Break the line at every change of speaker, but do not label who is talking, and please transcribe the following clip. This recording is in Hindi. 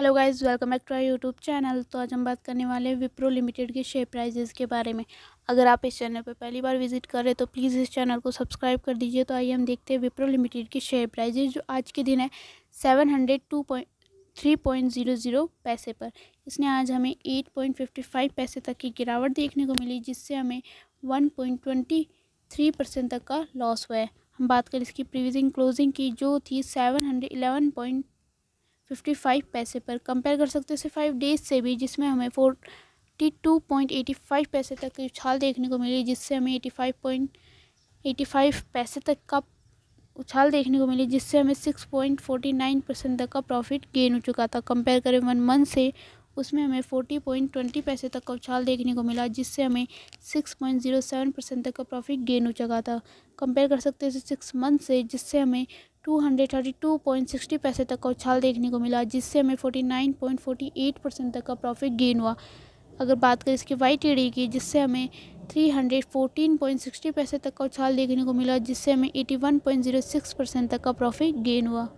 hello guys welcome back to our YouTube channel तो आज हम बात करने वाले हैं विप्रो लिमिटेड के शेयर प्राइजेस के बारे में अगर आप इस चैनल पर पहली बार विजिट कर हैं तो प्लीज़ इस चैनल को सब्सक्राइब कर दीजिए तो आइए हम देखते हैं विप्रो लिमिटेड के शेयर प्राइजेस जो आज के दिन है seven hundred two point three point zero zero पैसे पर इसने आज हमें एट पॉइंट फिफ्टी फाइव पैसे तक की गिरावट देखने को मिली जिससे हमें one point twenty three percent तक का लॉस हुआ है हम बात करें इसकी प्रीविजिंग क्लोजिंग की जो थी seven hundred point fifty five पैसे पर कंपेयर कर सकते हैं इसे फाइव डेज से भी जिसमें हमें forty two point eighty five पैसे तक की उछाल देखने को मिली जिससे हमें eighty five point eighty five पैसे तक का उछाल देखने को मिली जिससे हमें six point forty nine percent तक का प्रॉफिट गेन हो चुका था कंपेयर करें वन मंथ से उसमें हमें फोर्टी पॉइंट ट्वेंटी पैसे तक का उछाल देखने को मिला जिससे हमें six point zero seven percent तक का प्रॉफिट गेन हो चुका था कंपेयर कर सकते हैं सिक्स मंथ से जिससे हमें two hundred thirty two point sixty पैसे तक का उछाल देखने को मिला जिससे हमें forty nine point forty eight percent तक का प्रॉफिट गेन हुआ अगर बात करें इसके वाई टी की जिससे हमें थ्री हंड्रेड पॉइंट सिक्सटी पैसे तक का उछाल देखने को मिला जिससे हमें eighty one point zero six percent तक का प्रॉफिट गेन हुआ